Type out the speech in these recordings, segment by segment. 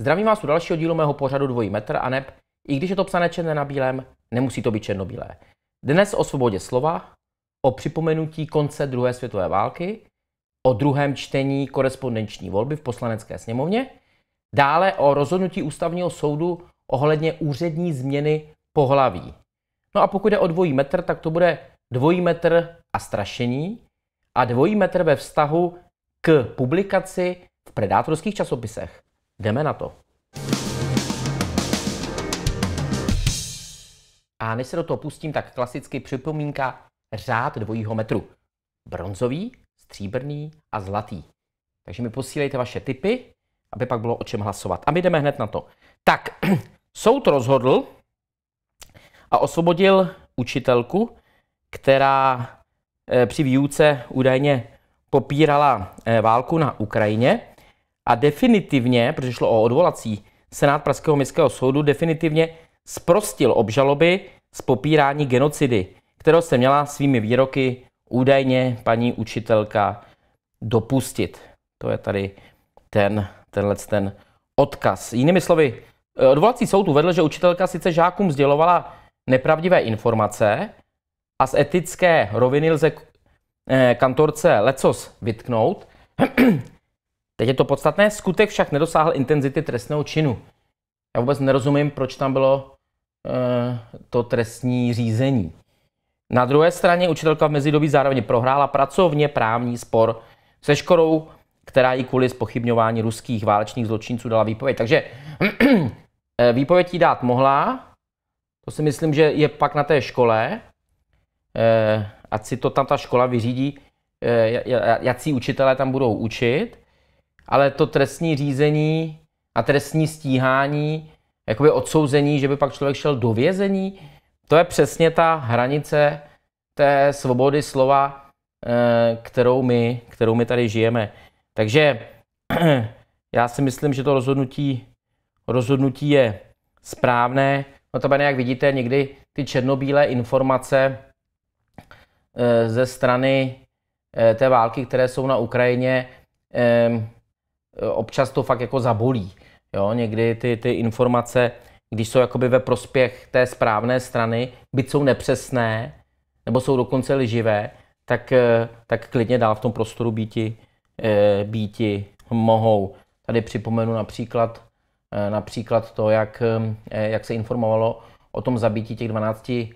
Zdravím vás u dalšího dílu mého pořadu Dvojí metr a neb, i když je to psané černé na bílém, nemusí to být černobílé. Dnes o svobodě slova, o připomenutí konce druhé světové války o druhém čtení korespondenční volby v poslanecké sněmovně, dále o rozhodnutí ústavního soudu ohledně úřední změny pohlaví. No a pokud je o dvojí metr, tak to bude dvojí metr a strašení a dvojí metr ve vztahu k publikaci v predátorských časopisech. Jdeme na to. A než se do toho pustím, tak klasicky připomínka řád dvojího metru. Bronzový stříbrný a zlatý. Takže mi posílejte vaše tipy, aby pak bylo o čem hlasovat. A my jdeme hned na to. Tak, soud rozhodl a osvobodil učitelku, která eh, při výuce údajně popírala eh, válku na Ukrajině a definitivně, protože šlo o odvolací, Senát Pražského městského soudu definitivně sprostil obžaloby z popírání genocidy, kterou se měla svými výroky údajně paní učitelka dopustit. To je tady ten, tenhle ten odkaz. Jinými slovy, odvolací soud uvedl, že učitelka sice žákům sdělovala nepravdivé informace a z etické roviny lze eh, kantorce lecos vytknout. Teď je to podstatné, skutek však nedosáhl intenzity trestného činu. Já vůbec nerozumím, proč tam bylo eh, to trestní řízení. Na druhé straně učitelka v mezidobí zároveň prohrála pracovně právní spor se Škorou, která jí kvůli spochybňování ruských válečných zločinců dala výpověď. Takže eh, výpověď jí dát mohla, to si myslím, že je pak na té škole, eh, ať si to tam ta škola vyřídí, eh, jací učitelé tam budou učit, ale to trestní řízení a trestní stíhání, jakoby odsouzení, že by pak člověk šel do vězení, to je přesně ta hranice té svobody slova, eh, kterou my, kterou my tady žijeme. Takže já si myslím, že to rozhodnutí, rozhodnutí je správné. No to jak vidíte, někdy ty černobílé informace eh, ze strany eh, té války, které jsou na Ukrajině, občas to fakt jako zabolí. Jo, někdy ty, ty informace když jsou jakoby ve prospěch té správné strany, byť jsou nepřesné, nebo jsou dokonce lživé, tak, eh, tak klidně dál v tom prostoru býti, eh, býti mohou. Tady připomenu například, eh, například to, jak, jak se informovalo o tom zabití těch 12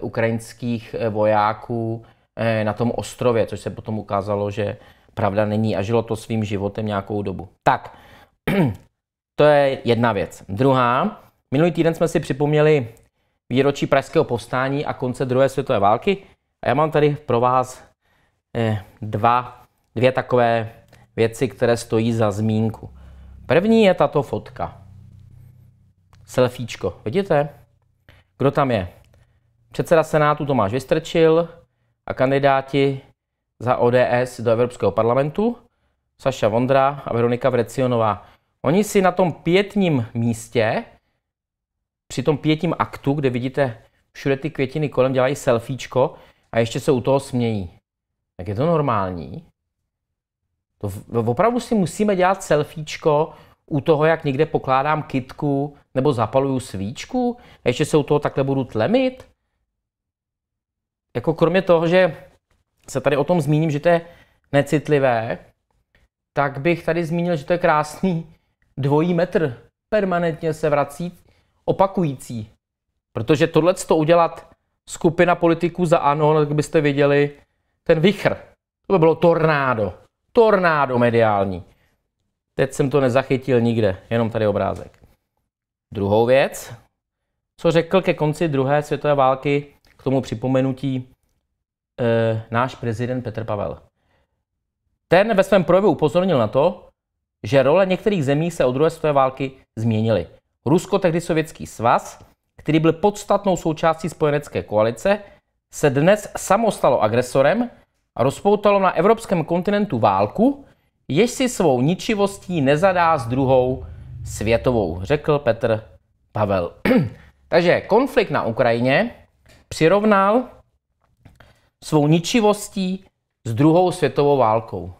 ukrajinských vojáků na tom ostrově, což se potom ukázalo, že pravda není a žilo to svým životem nějakou dobu. Tak, to je jedna věc. Druhá, Minulý týden jsme si připomněli výročí Pražského povstání a konce druhé světové války. A já mám tady pro vás eh, dva, dvě takové věci, které stojí za zmínku. První je tato fotka. Selfiečko. Vidíte? Kdo tam je? Předseda Senátu Tomáš Vystrčil a kandidáti za ODS do Evropského parlamentu Saša Vondra a Veronika Vrecionová. Oni si na tom pětním místě při tom pětím aktu, kde vidíte všude ty květiny kolem, dělají selfiečko a ještě se u toho smějí. Tak je to normální? To v, opravdu si musíme dělat selfiečko u toho, jak někde pokládám kitku nebo zapaluju svíčku a ještě se u toho takhle budu tlemit? Jako kromě toho, že se tady o tom zmíním, že to je necitlivé, tak bych tady zmínil, že to je krásný dvojí metr. Permanentně se vrací opakující. Protože tohle to udělat skupina politiků za ANO, no, tak byste viděli ten vichr. To by bylo tornádo. Tornádo mediální. Teď jsem to nezachytil nikde, jenom tady obrázek. Druhou věc, co řekl ke konci druhé světové války k tomu připomenutí e, náš prezident Petr Pavel. Ten ve svém projevu upozornil na to, že role některých zemí se od druhé světové války změnily. Rusko, tehdy Sovětský svaz, který byl podstatnou součástí spojenecké koalice, se dnes samo stalo agresorem a rozpoutalo na evropském kontinentu válku, jež si svou ničivostí nezadá s druhou světovou, řekl Petr Pavel. Takže konflikt na Ukrajině přirovnal svou ničivostí s druhou světovou válkou.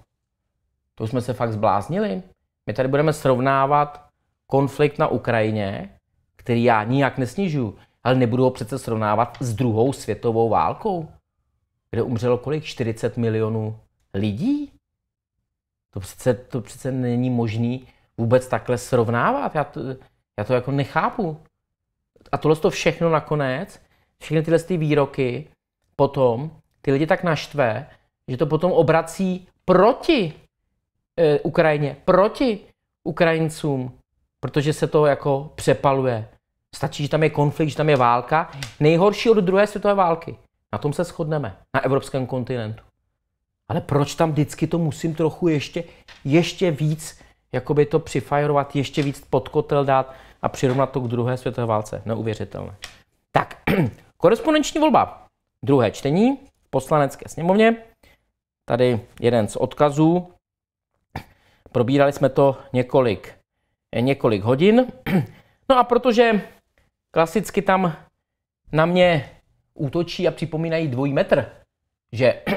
To jsme se fakt zbláznili. My tady budeme srovnávat konflikt na Ukrajině, který já nijak nesnižu, ale nebudu ho přece srovnávat s druhou světovou válkou, kde umřelo kolik? 40 milionů lidí? To přece, to přece není možný vůbec takhle srovnávat. Já to, já to jako nechápu. A tohle to všechno nakonec, všechny tyhle ty výroky potom ty lidi tak naštve, že to potom obrací proti e, Ukrajině, proti Ukrajincům protože se to jako přepaluje. Stačí, že tam je konflikt, že tam je válka. Nejhorší od druhé světové války. Na tom se shodneme, na evropském kontinentu. Ale proč tam vždycky to musím trochu ještě, ještě víc jakoby to přifajrovat, ještě víc pod kotel dát a přirovnat to k druhé světové válce. Neuvěřitelné. Tak, korespondenční volba. Druhé čtení v poslanecké sněmovně. Tady jeden z odkazů. Probírali jsme to několik několik hodin. No a protože klasicky tam na mě útočí a připomínají dvojí metr, že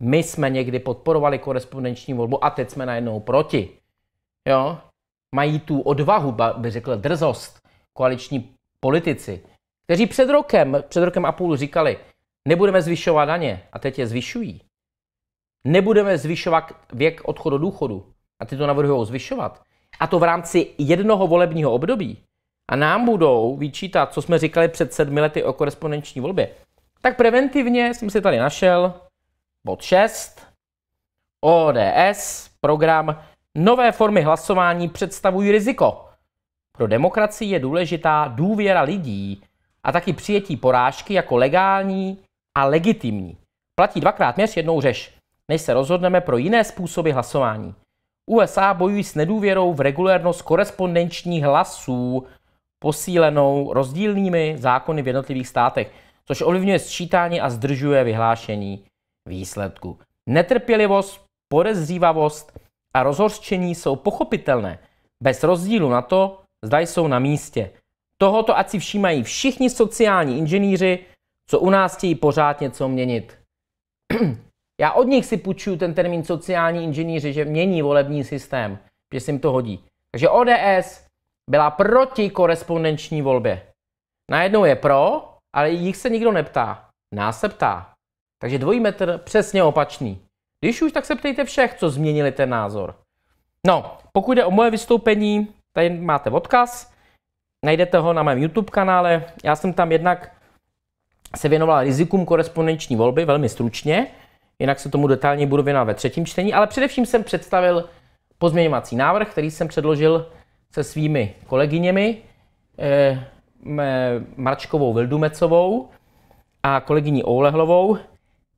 my jsme někdy podporovali korespondenční volbu a teď jsme najednou proti. Jo? Mají tu odvahu, by řekl drzost, koaliční politici, kteří před rokem, před rokem a půl říkali, nebudeme zvyšovat daně a teď je zvyšují. Nebudeme zvyšovat věk odchodu do důchodu a ty to navrhují zvyšovat, a to v rámci jednoho volebního období, a nám budou vyčítat, co jsme říkali před sedmi lety o korespondenční volbě, tak preventivně jsem si tady našel bod 6, ODS, program Nové formy hlasování představují riziko. Pro demokracii je důležitá důvěra lidí a taky přijetí porážky jako legální a legitimní. Platí dvakrát měř, jednou řeš, než se rozhodneme pro jiné způsoby hlasování. USA bojují s nedůvěrou v regulérnost korespondenčních hlasů, posílenou rozdílnými zákony v jednotlivých státech, což ovlivňuje sčítání a zdržuje vyhlášení výsledku. Netrpělivost, podezřívavost a rozhorčení jsou pochopitelné, bez rozdílu na to, zda jsou na místě. Tohoto ať si všímají všichni sociální inženýři, co u nás chtějí pořád něco měnit. Já od nich si půjčuju ten termín sociální inženýři, že mění volební systém, že si jim to hodí. Takže ODS byla proti korespondenční volbě. Najednou je pro, ale jich se nikdo neptá. Nás se ptá. Takže dvojí metr přesně opačný. Když už, tak se ptejte všech, co změnili ten názor. No, pokud jde o moje vystoupení, tady máte odkaz. Najdete ho na mém YouTube kanále. Já jsem tam jednak se věnoval rizikům korespondenční volby velmi stručně. Jinak se tomu detailně budu věnovat ve třetím čtení, ale především jsem představil pozměňovací návrh, který jsem předložil se svými kolegyněmi, eh, Marčkovou Vildumecovou a kolegyní Oulehlovou,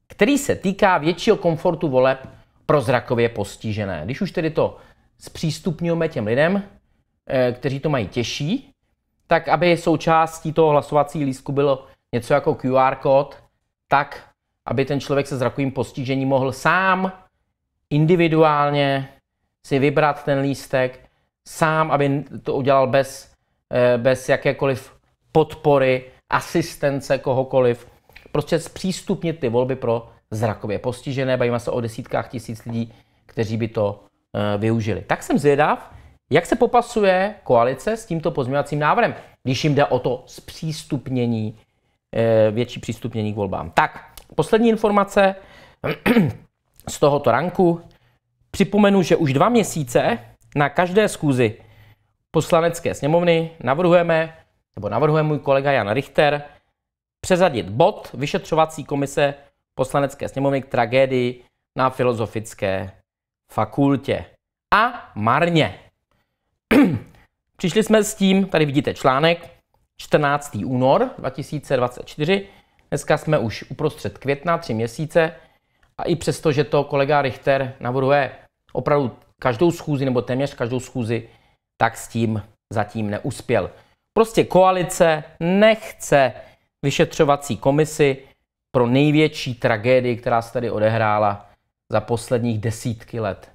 který se týká většího komfortu voleb pro zrakově postižené. Když už tedy to zpřístupňujeme těm lidem, eh, kteří to mají těžší, tak aby součástí toho hlasovací lístku bylo něco jako QR kód, tak aby ten člověk se zrakovým postižením mohl sám individuálně si vybrat ten lístek, sám, aby to udělal bez, eh, bez jakékoliv podpory, asistence kohokoliv. Prostě zpřístupnit ty volby pro zrakově postižené. Bavíme se o desítkách tisíc lidí, kteří by to eh, využili. Tak jsem zvědav, jak se popasuje koalice s tímto pozměňovacím návrhem, když jim jde o to zpřístupnění, eh, větší přístupnění k volbám. Tak, Poslední informace z tohoto ranku. Připomenu, že už dva měsíce na každé schůzi poslanecké sněmovny navrhujeme, nebo navrhuje můj kolega Jan Richter, přezadit bod vyšetřovací komise poslanecké sněmovny k tragédii na filozofické fakultě. A marně. Přišli jsme s tím, tady vidíte článek, 14. únor 2024, Dneska jsme už uprostřed května, tři měsíce, a i přesto, že to kolega Richter navrhuje opravdu každou schůzi nebo téměř každou schůzi, tak s tím zatím neuspěl. Prostě koalice nechce vyšetřovací komisi pro největší tragédii, která se tady odehrála za posledních desítky let,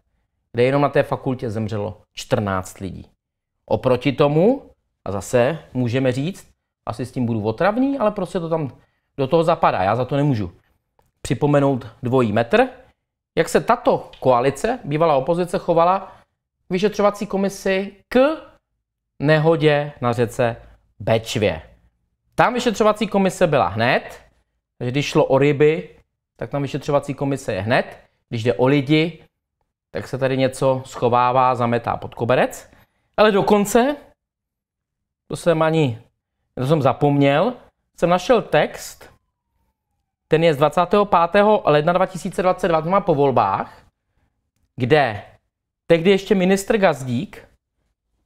kde jenom na té fakultě zemřelo 14 lidí. Oproti tomu, a zase můžeme říct, asi s tím budu otravný, ale prostě to tam do toho zapadá, já za to nemůžu. Připomenout dvojí metr, jak se tato koalice, bývalá opozice, chovala k vyšetřovací komisi k nehodě na řece Bečvě. Tam vyšetřovací komise byla hned, takže když šlo o ryby, tak tam vyšetřovací komise je hned. Když jde o lidi, tak se tady něco schovává, zametá pod koberec. Ale dokonce, to jsem ani, to jsem zapomněl, jsem našel text, ten je z 25. ledna 2022, po volbách, kde tehdy ještě ministr Gazdík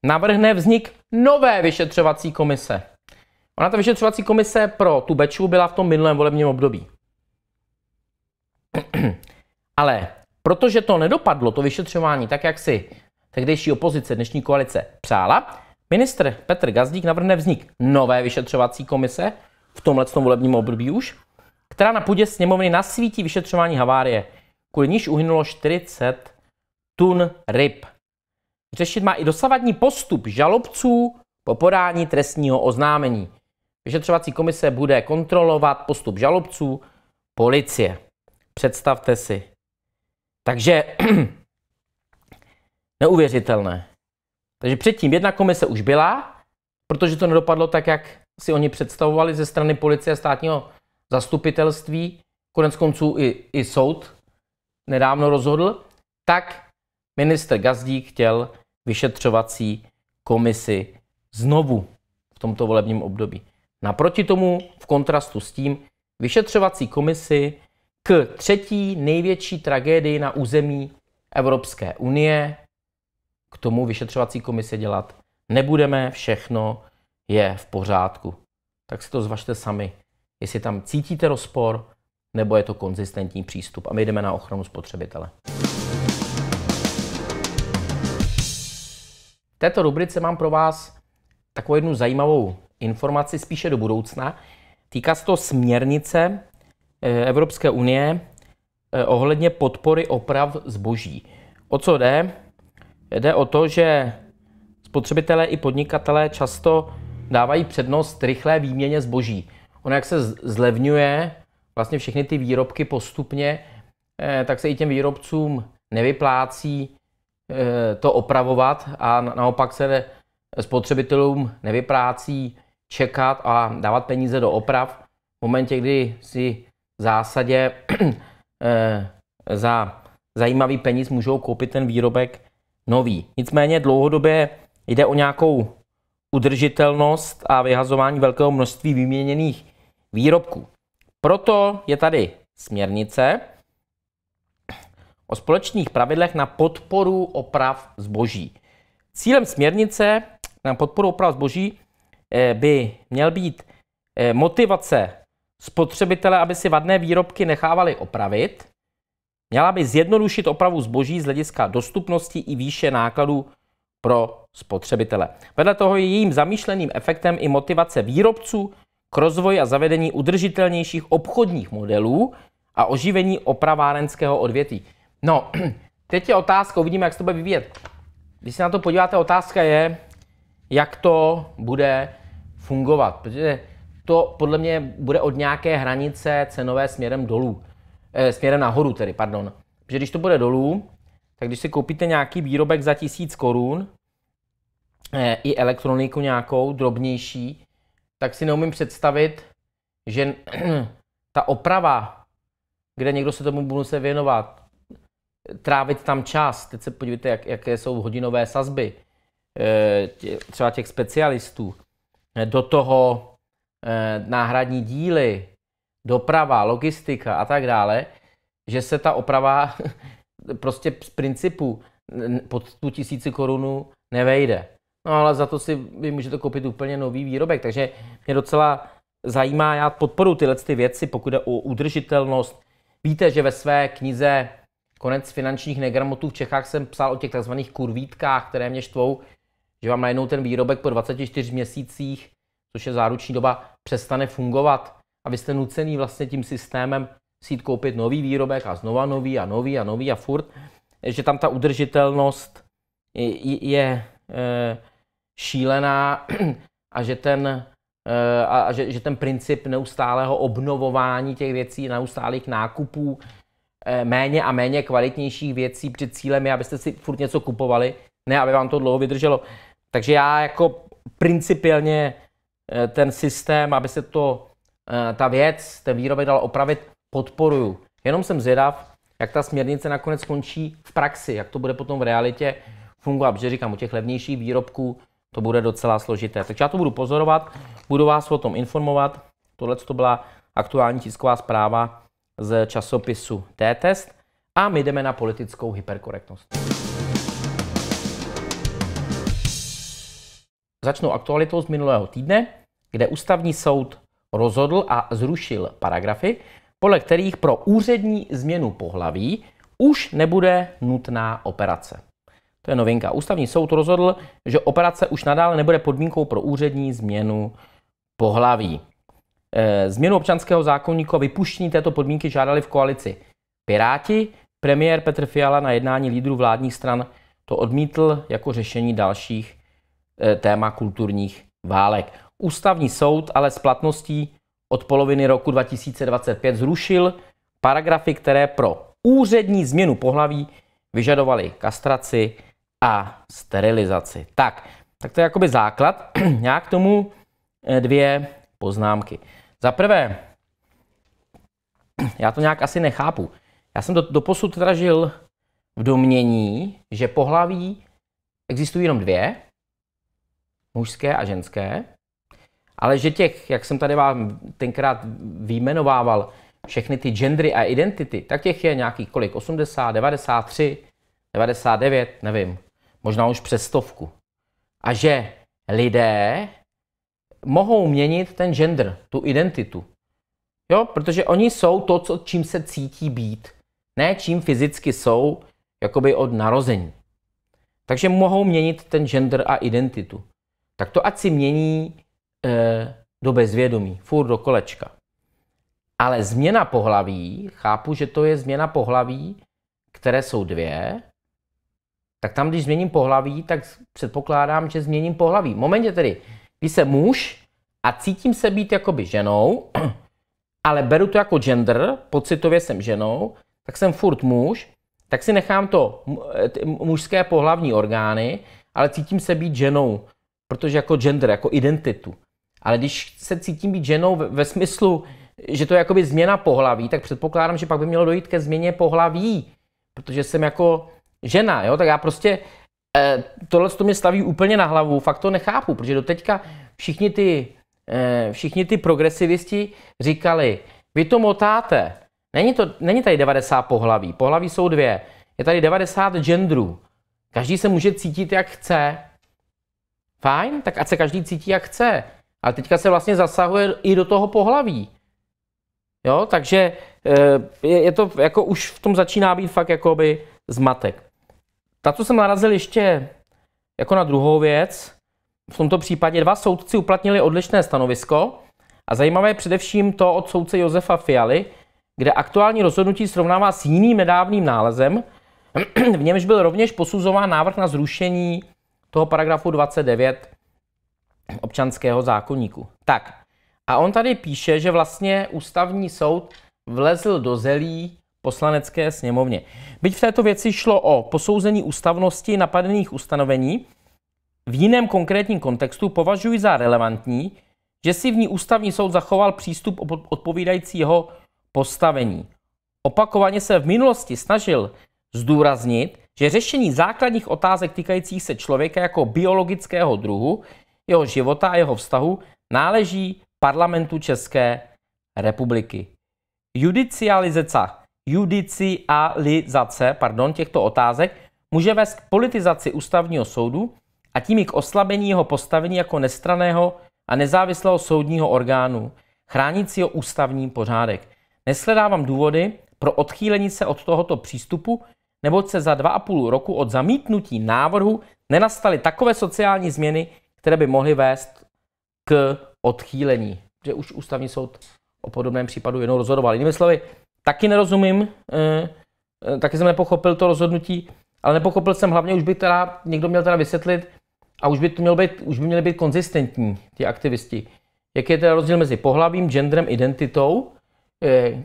navrhne vznik nové vyšetřovací komise. Ona ta vyšetřovací komise pro tu bečvu byla v tom minulém volebním období. Ale protože to nedopadlo, to vyšetřování, tak jak si tehdejší opozice, dnešní koalice přála, ministr Petr Gazdík navrhne vznik nové vyšetřovací komise, v tomhle volebním období už, která na půdě sněmovny nasvítí vyšetřování havárie, kvůli níž uhynulo 40 tun ryb. Řešit má i dosavadní postup žalobců po podání trestního oznámení. Vyšetřovací komise bude kontrolovat postup žalobců policie. Představte si. Takže neuvěřitelné. Takže předtím jedna komise už byla, protože to nedopadlo tak, jak si oni představovali ze strany policie a státního zastupitelství, konec konců i, i soud nedávno rozhodl, tak minister Gazdík chtěl vyšetřovací komisi znovu v tomto volebním období. Naproti tomu, v kontrastu s tím, vyšetřovací komisi k třetí největší tragédii na území Evropské unie, k tomu vyšetřovací komisi dělat nebudeme, všechno je v pořádku. Tak si to zvažte sami, jestli tam cítíte rozpor, nebo je to konzistentní přístup. A my jdeme na ochranu spotřebitele. V této rubrice mám pro vás takovou jednu zajímavou informaci spíše do budoucna. Týká se to směrnice eh, Evropské unie eh, ohledně podpory oprav zboží. O co jde? Jde o to, že spotřebitelé i podnikatelé často dávají přednost rychlé výměně zboží. Ono jak se zlevňuje vlastně všechny ty výrobky postupně, eh, tak se i těm výrobcům nevyplácí eh, to opravovat a naopak se eh, spotřebitelům nevyplácí čekat a dávat peníze do oprav v momentě, kdy si v zásadě za zajímavý peníz můžou koupit ten výrobek nový. Nicméně dlouhodobě jde o nějakou udržitelnost a vyhazování velkého množství vyměněných výrobků. Proto je tady směrnice o společných pravidlech na podporu oprav zboží. Cílem směrnice na podporu oprav zboží eh, by měl být eh, motivace spotřebitele, aby si vadné výrobky nechávali opravit. Měla by zjednodušit opravu zboží z hlediska dostupnosti i výše nákladů pro spotřebitele. Vedle toho je jejím zamýšleným efektem i motivace výrobců k rozvoji a zavedení udržitelnějších obchodních modelů a oživení opravárenského odvětví. No, teď je otázka, uvidíme, jak se to bude vyvíjet. Když se na to podíváte, otázka je, jak to bude fungovat, protože to podle mě bude od nějaké hranice cenové směrem dolů, eh, směrem nahoru tedy, pardon. Protože když to bude dolů, tak když si koupíte nějaký výrobek za tisíc korun, Eh, i elektroniku nějakou drobnější, tak si neumím představit, že ta oprava, kde někdo se tomu bude se věnovat, trávit tam čas, teď se podívejte, jak, jaké jsou hodinové sazby, eh, tě, třeba těch specialistů, eh, do toho náhradní díly, doprava, logistika a tak dále, že se ta oprava prostě z principu pod tu tisíci korunu nevejde. No ale za to si vy můžete koupit úplně nový výrobek, takže mě docela zajímá, já podporu tyhle ty věci, pokud jde o udržitelnost. Víte, že ve své knize Konec finančních negramotů v Čechách jsem psal o těch takzvaných kurvítkách, které mě štvou, že vám najednou ten výrobek po 24 měsících, což je záruční doba, přestane fungovat a vy jste nucený vlastně tím systémem si koupit nový výrobek a znova nový a nový a nový a furt, že tam ta udržitelnost je, je, je eh, šílená a že ten, eh, a že, že ten princip neustálého obnovování těch věcí, neustálých nákupů, eh, méně a méně kvalitnějších věcí, před cílem je, abyste si furt něco kupovali, ne aby vám to dlouho vydrželo. Takže já jako principiálně eh, ten systém, aby se to, ta věc, ten výrobek dal opravit, podporuju. Jenom jsem zvědav, jak ta směrnice nakonec skončí v praxi, jak to bude potom v realitě fungovat, protože říkám, u těch levnějších výrobků to bude docela složité. Takže já to budu pozorovat, budu vás o tom informovat. Tohle to byla aktuální tisková zpráva z časopisu T-test a my jdeme na politickou hyperkorektnost. Začnu aktualitou z minulého týdne, kde ústavní soud rozhodl a zrušil paragrafy, podle kterých pro úřední změnu pohlaví už nebude nutná operace. To je novinka. Ústavní soud rozhodl, že operace už nadále nebude podmínkou pro úřední změnu pohlaví. Eh, změnu občanského zákonníku a vypuštění této podmínky žádali v koalici Piráti. Premiér Petr Fiala na jednání lídrů vládních stran to odmítl jako řešení dalších eh, téma kulturních válek. Ústavní soud ale s platností od poloviny roku 2025 zrušil paragrafy, které pro úřední změnu pohlaví vyžadovaly kastraci, a sterilizaci. Tak, tak to je jakoby základ. Já k tomu eh, dvě poznámky. Za prvé, já to nějak asi nechápu. Já jsem do, doposud teda tražil v domění, že pohlaví existují jenom dvě, mužské a ženské, ale že těch, jak jsem tady vám tenkrát výjmenovával, všechny ty gendery a identity, tak těch je nějakých kolik? 80, 93, 99, nevím možná už přes stovku. A že lidé mohou měnit ten gender, tu identitu. Jo, protože oni jsou to, co, čím se cítí být, ne čím fyzicky jsou, jakoby od narození. Takže mohou měnit ten gender a identitu. Tak to ať si mění e, do bezvědomí, furt do kolečka. Ale změna pohlaví, chápu, že to je změna pohlaví, které jsou dvě, tak tam, když změním pohlaví, tak předpokládám, že změním pohlaví. V momentě tedy, když jsem muž a cítím se být jakoby ženou, ale beru to jako gender, pocitově jsem ženou, tak jsem furt muž, tak si nechám to eh, mužské pohlavní orgány, ale cítím se být ženou, protože jako gender, jako identitu. Ale když se cítím být ženou ve, ve smyslu, že to je jakoby změna pohlaví, tak předpokládám, že pak by mělo dojít ke změně pohlaví, protože jsem jako žena, jo, tak já prostě eh, tohle to mě staví úplně na hlavu, fakt to nechápu, protože doteďka všichni ty, eh, všichni ty progresivisti říkali, vy to motáte, není, to, není tady 90 pohlaví, pohlaví jsou dvě, je tady 90 genderů, každý se může cítit, jak chce, fajn, tak ať se každý cítí, jak chce, ale teďka se vlastně zasahuje i do toho pohlaví. Jo, takže eh, je, je to jako už v tom začíná být fakt jakoby zmatek. Na co jsem narazil ještě jako na druhou věc, v tomto případě dva soudci uplatnili odlišné stanovisko a zajímavé je především to od soudce Josefa Fialy, kde aktuální rozhodnutí srovnává s jiným nedávným nálezem, v němž byl rovněž posuzován návrh na zrušení toho paragrafu 29 občanského zákonníku. Tak, a on tady píše, že vlastně ústavní soud vlezl do zelí poslanecké sněmovně. Byť v této věci šlo o posouzení ústavnosti napadených ustanovení, v jiném konkrétním kontextu považuji za relevantní, že si v ní ústavní soud zachoval přístup odpovídajícího postavení. Opakovaně se v minulosti snažil zdůraznit, že řešení základních otázek týkajících se člověka jako biologického druhu, jeho života a jeho vztahu náleží parlamentu České republiky. Judicializace judicializace pardon, těchto otázek může vést k politizaci ústavního soudu a tím i k oslabení jeho postavení jako nestraného a nezávislého soudního orgánu, chránícího ústavní pořádek. Nesledávám důvody pro odchýlení se od tohoto přístupu, neboť se za dva a půl roku od zamítnutí návrhu nenastaly takové sociální změny, které by mohly vést k odchýlení. Že už ústavní soud o podobném případu jenom rozhodoval. Jinými slovy, taky nerozumím, eh, eh, taky jsem nepochopil to rozhodnutí, ale nepochopil jsem hlavně, už by teda někdo měl teda vysvětlit, a už by, to mělo být, už by měli být konzistentní ti aktivisti. Jaký je teda rozdíl mezi pohlavím, genderem, identitou, eh,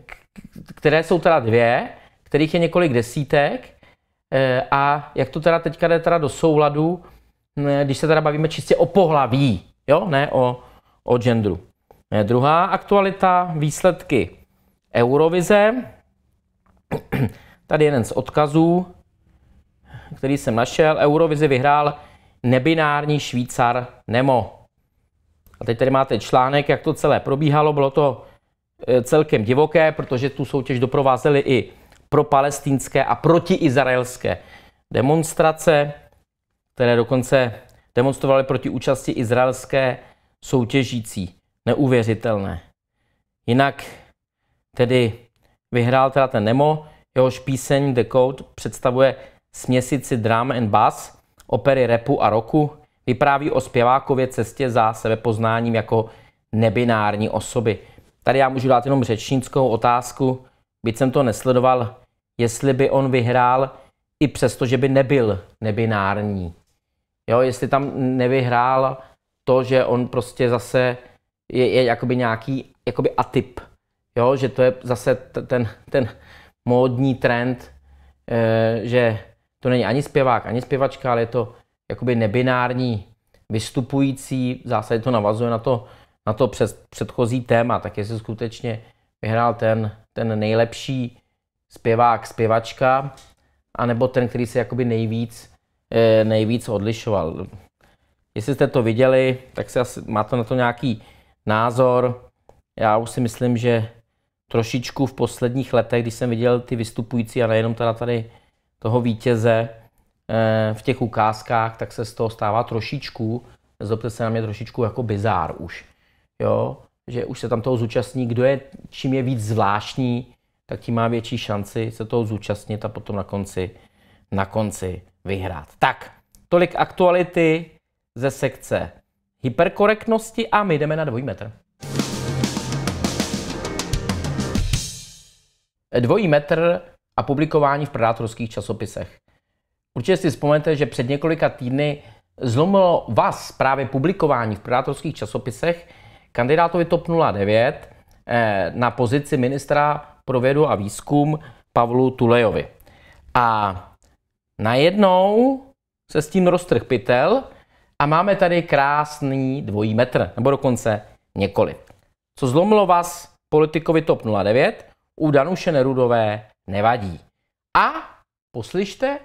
které jsou teda dvě, kterých je několik desítek, a jak to teda teďka jde teda do souladu, když se teda bavíme čistě o pohlaví, jo, ne o, o genderu. Druhá aktualita, výsledky Eurovize. Tady jeden z odkazů, který jsem našel. Eurovize vyhrál nebinární Švýcar Nemo. A teď tady máte článek, jak to celé probíhalo. Bylo to eh, celkem divoké, protože tu soutěž doprovázely i pro palestinské a protiizraelské demonstrace, které dokonce demonstrovaly proti účasti izraelské soutěžící. Neuvěřitelné. Jinak tedy vyhrál teda ten Nemo, jehož píseň The Code představuje směsici drum and bass, opery repu a roku, vypráví o zpěvákově cestě za sebepoznáním jako nebinární osoby. Tady já můžu dát jenom řečnickou otázku, byť jsem to nesledoval, jestli by on vyhrál i přesto, že by nebyl nebinární. Jo, jestli tam nevyhrál to, že on prostě zase je, je jakoby nějaký jakoby atyp. Jo, že to je zase ten, ten módní trend, e, že to není ani zpěvák, ani zpěvačka, ale je to jakoby nebinární vystupující, v zásadě to navazuje na to, na to před, předchozí téma, tak jestli skutečně vyhrál ten, ten nejlepší zpěvák, zpěvačka, anebo ten, který se jakoby nejvíc, e, nejvíc odlišoval. Jestli jste to viděli, tak si asi, máte na to nějaký názor. Já už si myslím, že trošičku v posledních letech, když jsem viděl ty vystupující a nejenom teda tady toho vítěze eh, v těch ukázkách, tak se z toho stává trošičku, zopte se na mě, trošičku jako bizár už. Jo? Že už se tam toho zúčastní, kdo je, čím je víc zvláštní, tak tím má větší šanci se toho zúčastnit a potom na konci, na konci vyhrát. Tak, tolik aktuality ze sekce hyperkorektnosti a my jdeme na dvojmetr. metr. dvojí metr a publikování v predátorských časopisech. Určitě si vzpomenete, že před několika týdny zlomilo vás právě publikování v predátorských časopisech kandidátovi TOP 09 eh, na pozici ministra pro vědu a výzkum Pavlu Tulejovi. A najednou se s tím roztrh pytel a máme tady krásný dvojí metr, nebo dokonce několik. Co zlomilo vás politikovi TOP 09 u Danuše Nerudové nevadí. A poslyšte,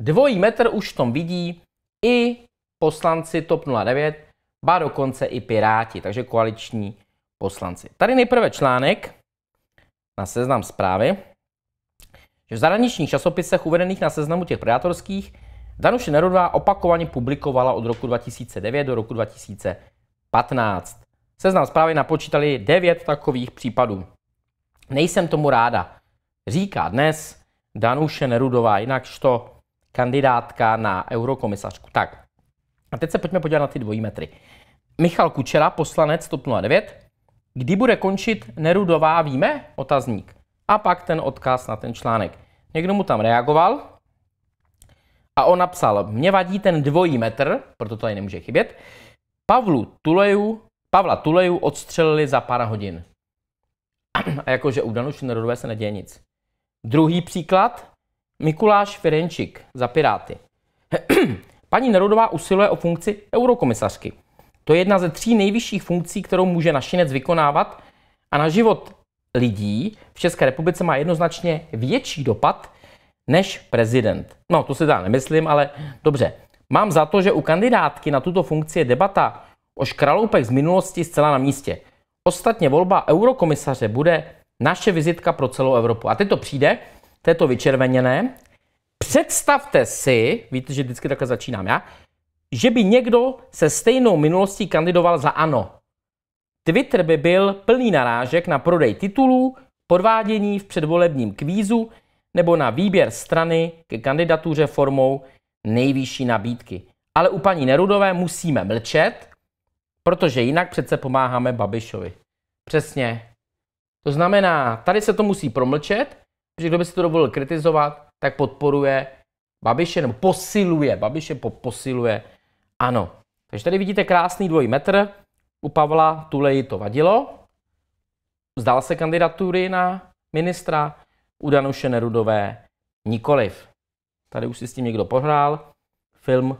dvojí metr už v tom vidí i poslanci TOP 09, ba dokonce i Piráti, takže koaliční poslanci. Tady nejprve článek na seznam zprávy, že v zahraničních časopisech uvedených na seznamu těch predátorských Danuše Nerudová opakovaně publikovala od roku 2009 do roku 2015. Seznam zprávy napočítali devět takových případů. Nejsem tomu ráda, říká dnes Danuše Nerudová, jinakžto kandidátka na eurokomisařku. Tak, a teď se pojďme podívat na ty dvojí metry. Michal Kučera, poslanec TOP 09. Kdy bude končit Nerudová, víme? Otazník. A pak ten odkaz na ten článek. Někdo mu tam reagoval a on napsal, mě vadí ten dvojí metr, proto to tady nemůže chybět, Pavlu Tuleju, Pavla Tuleju odstřelili za pár hodin. A jakože u Danuši Nerudové se neděje nic. Druhý příklad. Mikuláš Ferenčík za Piráty. Paní Nerudová usiluje o funkci eurokomisařky. To je jedna ze tří nejvyšších funkcí, kterou může našinec vykonávat a na život lidí v České republice má jednoznačně větší dopad než prezident. No, to si dá nemyslím, ale dobře. Mám za to, že u kandidátky na tuto funkci je debata o škraloupech z minulosti zcela na místě. Ostatně volba eurokomisaře bude naše vizitka pro celou Evropu. A teď to přijde, to je to vyčerveněné. Představte si, víte, že vždycky takhle začínám já, že by někdo se stejnou minulostí kandidoval za ANO. Twitter by byl plný narážek na prodej titulů, podvádění v předvolebním kvízu nebo na výběr strany ke kandidatuře formou nejvyšší nabídky. Ale u paní Nerudové musíme mlčet, Protože jinak přece pomáháme Babišovi. Přesně. To znamená, tady se to musí promlčet, protože kdo by si to dovolil kritizovat, tak podporuje Babiše, nebo posiluje, Babiše po, posiluje, ano. Takže tady vidíte krásný dvojí metr, u Pavla Tuleji to vadilo, vzdal se kandidatury na ministra, u Danuše Nerudové nikoliv. Tady už si s tím někdo pohrál, film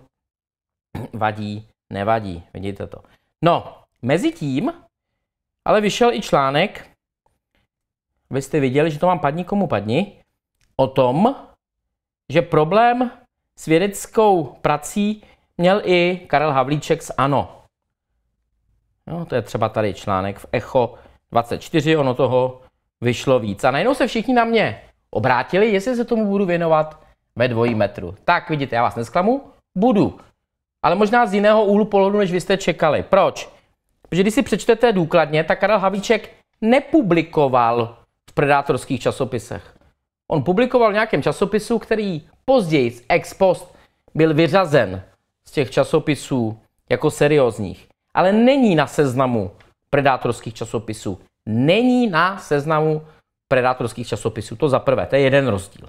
vadí, nevadí, vidíte to. No, mezi tím, ale vyšel i článek, vy jste viděli, že to mám padni komu padni, o tom, že problém s vědeckou prací měl i Karel Havlíček z ANO. No, to je třeba tady článek v Echo 24, ono toho vyšlo víc. A najednou se všichni na mě obrátili, jestli se tomu budu věnovat ve dvojí metru. Tak vidíte, já vás nesklamu, budu ale možná z jiného úhlu pohledu, než vy jste čekali. Proč? Protože když si přečtete důkladně, tak Karel Havíček nepublikoval v predátorských časopisech. On publikoval v nějakém časopisu, který později ex post byl vyřazen z těch časopisů jako seriózních. Ale není na seznamu predátorských časopisů. Není na seznamu predátorských časopisů. To za prvé, to je jeden rozdíl.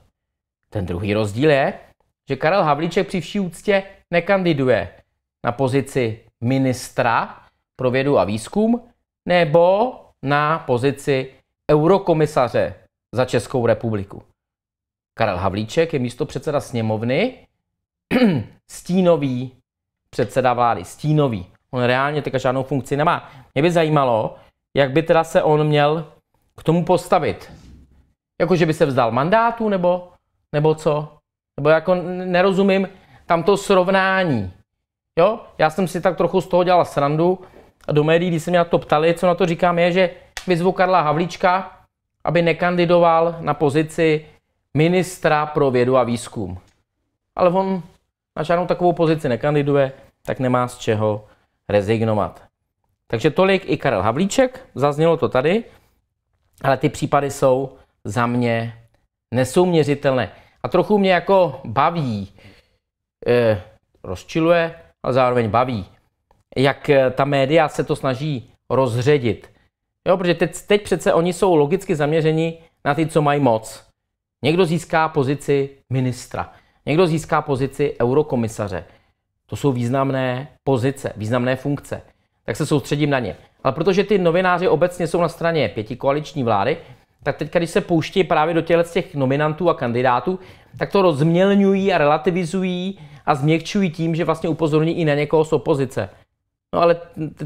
Ten druhý rozdíl je, že Karel Havlíček při vší úctě nekandiduje na pozici ministra pro vědu a výzkum nebo na pozici eurokomisaře za Českou republiku. Karel Havlíček je místo předseda sněmovny, stínový předseda vlády, stínový. On reálně teďka žádnou funkci nemá. Mě by zajímalo, jak by teda se on měl k tomu postavit. Jakože by se vzdal mandátu nebo, nebo co? Nebo jako nerozumím tam to srovnání. Jo? Já jsem si tak trochu z toho dělal srandu a do médií, když se mě na to ptali, co na to říkám, je, že vyzvu Karla Havlíčka, aby nekandidoval na pozici ministra pro vědu a výzkum. Ale on na žádnou takovou pozici nekandiduje, tak nemá z čeho rezignovat. Takže tolik i Karel Havlíček, zaznělo to tady, ale ty případy jsou za mě nesouměřitelné. A trochu mě jako baví, e, rozčiluje, ale zároveň baví, jak eh, ta média se to snaží rozředit. Jo, protože teď, teď přece oni jsou logicky zaměřeni na ty, co mají moc. Někdo získá pozici ministra, někdo získá pozici eurokomisaře. To jsou významné pozice, významné funkce. Tak se soustředím na ně. Ale protože ty novináři obecně jsou na straně koaliční vlády, tak teď když se pouští právě do těchto těch nominantů a kandidátů, tak to rozmělňují a relativizují a změkčují tím, že vlastně upozorní i na někoho z opozice. No ale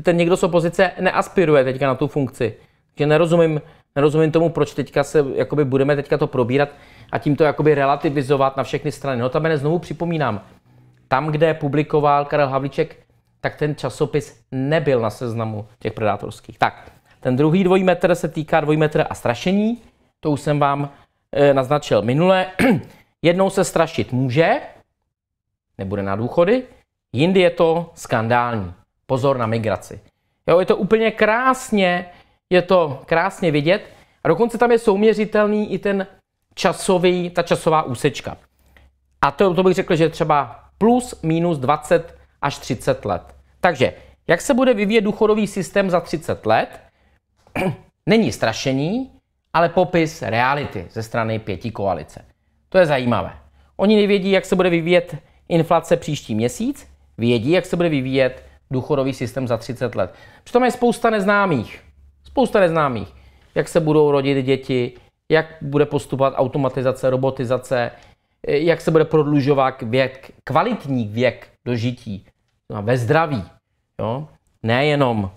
ten někdo z opozice neaspiruje teďka na tu funkci. Takže nerozumím, nerozumím tomu, proč teďka se, jakoby budeme teďka to probírat a tím to jakoby relativizovat na všechny strany. No tam znovu připomínám, tam, kde publikoval Karel Havlíček, tak ten časopis nebyl na seznamu těch predátorských. Tak, ten druhý dvojmetr se týká dvojmetr a strašení. To už jsem vám eh, naznačil minule. Jednou se strašit může, nebude na důchody, jindy je to skandální. Pozor na migraci. Jo, je to úplně krásně, je to krásně vidět. A dokonce tam je souměřitelný i ten časový, ta časová úsečka. A to, to bych řekl, že třeba plus minus 20 až 30 let. Takže jak se bude vyvíjet důchodový systém za 30 let? Není strašení, ale popis reality ze strany pěti koalice. To je zajímavé. Oni nevědí, jak se bude vyvíjet inflace příští měsíc, vědí, jak se bude vyvíjet důchodový systém za 30 let. Přitom je spousta neznámých. Spousta neznámých. Jak se budou rodit děti, jak bude postupovat automatizace, robotizace, jak se bude prodlužovat věk, kvalitní věk dožití no ve zdraví. Jo? Nejenom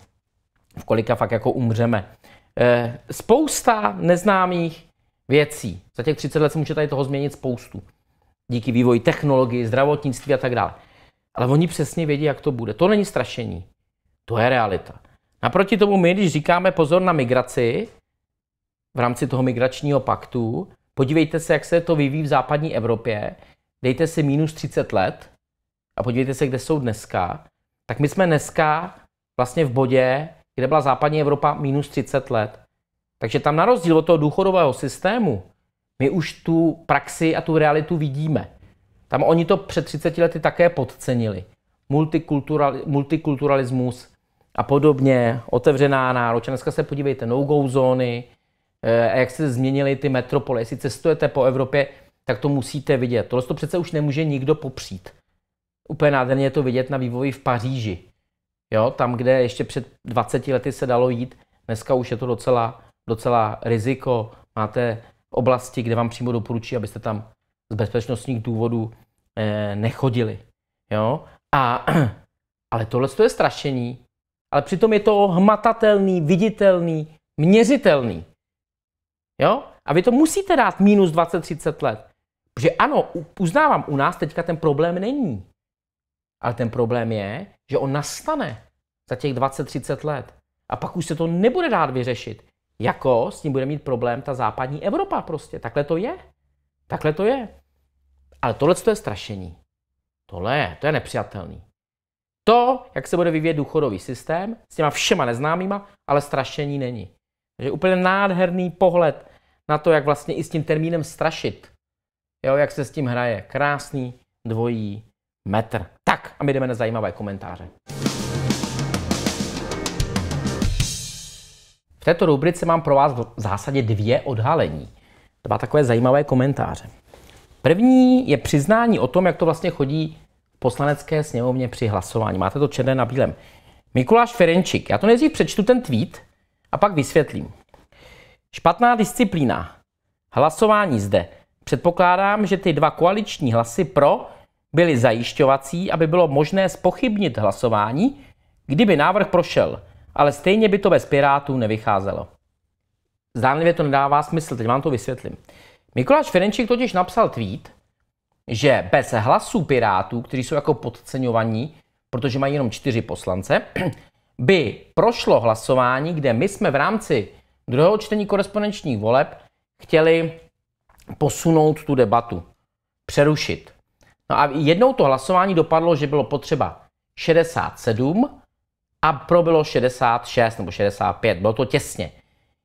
v kolika fakt jako umřeme. Eh, spousta neznámých věcí. Za těch 30 let se může tady toho změnit spoustu. Díky vývoji technologií, zdravotnictví a tak dále. Ale oni přesně vědí, jak to bude. To není strašení. To je realita. Naproti tomu my, když říkáme pozor na migraci v rámci toho migračního paktu, podívejte se, jak se to vyvíjí v západní Evropě, dejte si minus 30 let a podívejte se, kde jsou dneska, tak my jsme dneska vlastně v bodě, kde byla západní Evropa minus 30 let. Takže tam na rozdíl od toho důchodového systému, my už tu praxi a tu realitu vidíme. Tam oni to před 30 lety také podcenili. Multikultural, multikulturalismus a podobně, otevřená nároč. Dneska se podívejte, no-go zóny, eh, a jak se změnily ty metropole. Jestli cestujete po Evropě, tak to musíte vidět. Tohle to přece už nemůže nikdo popřít. Úplně nádherně je to vidět na vývoji v Paříži. Jo, tam, kde ještě před 20 lety se dalo jít, dneska už je to docela, docela riziko. Máte oblasti, kde vám přímo doporučí, abyste tam z bezpečnostních důvodů eh, nechodili. Jo? A, ale tohle je strašení, ale přitom je to hmatatelný, viditelný, měřitelný. Jo? A vy to musíte dát minus 20-30 let. Protože ano, uznávám, u nás teďka ten problém není. Ale ten problém je, že on nastane za těch 20-30 let. A pak už se to nebude dát vyřešit. Jako s tím bude mít problém ta západní Evropa prostě. Takhle to je. Takhle to je. Ale tohle to je strašení. Tohle je, to je nepřijatelný. To, jak se bude vyvíjet důchodový systém, s těma všema neznámýma, ale strašení není. Takže úplně nádherný pohled na to, jak vlastně i s tím termínem strašit. Jo, jak se s tím hraje. Krásný dvojí metr. Tak a my jdeme na zajímavé komentáře. V této rubrice mám pro vás v zásadě dvě odhalení. Dva takové zajímavé komentáře. První je přiznání o tom, jak to vlastně chodí v poslanecké sněmovně při hlasování. Máte to černé na bílém. Mikuláš Ferenčík. Já to nejdřív přečtu ten tweet a pak vysvětlím. Špatná disciplína. Hlasování zde. Předpokládám, že ty dva koaliční hlasy pro byly zajišťovací, aby bylo možné spochybnit hlasování, kdyby návrh prošel, ale stejně by to bez Pirátů nevycházelo. Zdánlivě to nedává smysl, teď vám to vysvětlím. Mikuláš Ferenčík totiž napsal tweet, že bez hlasů Pirátů, kteří jsou jako podceňovaní, protože mají jenom čtyři poslance, by prošlo hlasování, kde my jsme v rámci druhého čtení korespondenčních voleb chtěli posunout tu debatu, přerušit. No a jednou to hlasování dopadlo, že bylo potřeba 67 a pro bylo 66 nebo 65. Bylo to těsně.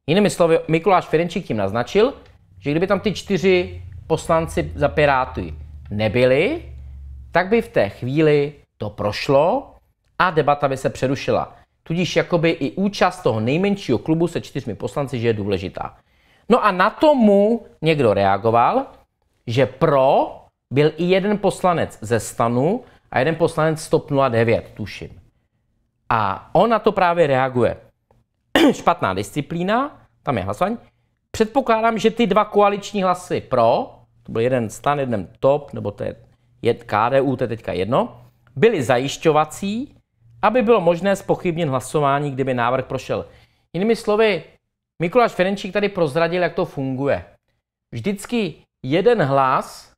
Jinými slovy, Mikuláš Ferenčík tím naznačil, že kdyby tam ty čtyři poslanci za Piráty nebyli, tak by v té chvíli to prošlo a debata by se přerušila. Tudíž jakoby i účast toho nejmenšího klubu se čtyřmi poslanci, že je důležitá. No a na tomu někdo reagoval, že pro byl i jeden poslanec ze stanu a jeden poslanec z TOP 09, tuším. A on na to právě reaguje. Špatná disciplína, tam je hlasování. Předpokládám, že ty dva koaliční hlasy pro, to byl jeden stan, jeden TOP, nebo to je, KDU, to je teďka jedno, byly zajišťovací, aby bylo možné spochybnit hlasování, kdyby návrh prošel. Jinými slovy, Mikuláš Ferenčík tady prozradil, jak to funguje. Vždycky jeden hlas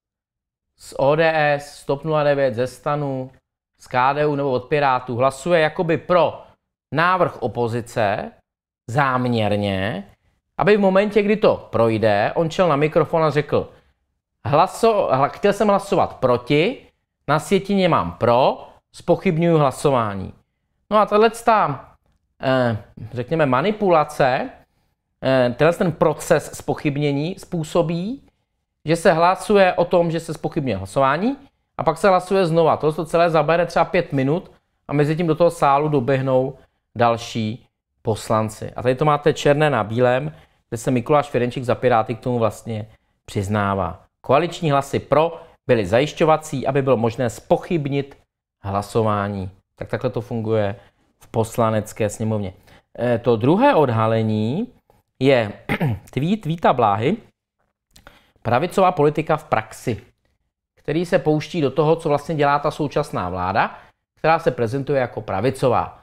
z ODS, z TOP 09, ze stanu, z KDU nebo od Pirátů hlasuje jakoby pro návrh opozice záměrně, aby v momentě, kdy to projde, on čel na mikrofon a řekl, hlaso, chtěl jsem hlasovat proti, na sjetině mám pro, spochybňuji hlasování. No a tahle ta, eh, řekněme, manipulace, eh, tenhle ten proces spochybnění způsobí, že se hlasuje o tom, že se spochybňuje hlasování a pak se hlasuje znova. Tohle to celé zabere třeba pět minut a mezi tím do toho sálu doběhnou další poslanci. A tady to máte černé na bílém, kde se Mikuláš Ferenčík za Piráty k tomu vlastně přiznává. Koaliční hlasy pro byly zajišťovací, aby bylo možné spochybnit hlasování. Tak takhle to funguje v poslanecké sněmovně. Eh, to druhé odhalení je tweet Víta Bláhy, Pravicová politika v praxi, který se pouští do toho, co vlastně dělá ta současná vláda, která se prezentuje jako pravicová.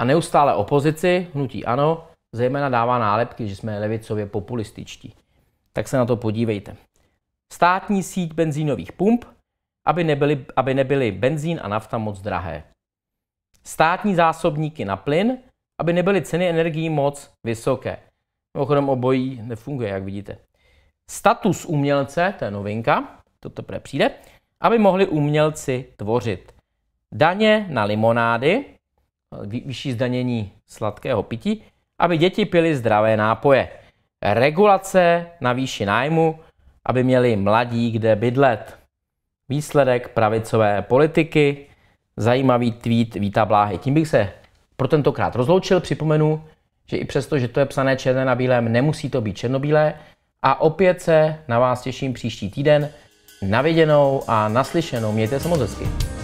A neustále opozici, hnutí ano, zejména dává nálepky, že jsme levicově populističtí. Tak se na to podívejte. Státní síť benzínových pump, aby nebyly, aby nebyly benzín a nafta moc drahé. Státní zásobníky na plyn, aby nebyly ceny energií moc vysoké. Mimochodem obojí nefunguje, jak vidíte status umělce, to je novinka, to teprve přijde, aby mohli umělci tvořit. Daně na limonády, vyšší zdanění sladkého pití, aby děti pily zdravé nápoje. Regulace na výši nájmu, aby měli mladí kde bydlet. Výsledek pravicové politiky, zajímavý tweet Víta Bláhy. Tím bych se pro tentokrát rozloučil. Připomenu, že i přesto, že to je psané černé na bílém, nemusí to být černobílé a opět se na vás těším příští týden. Naviděnou a naslyšenou. Mějte se moc hezky.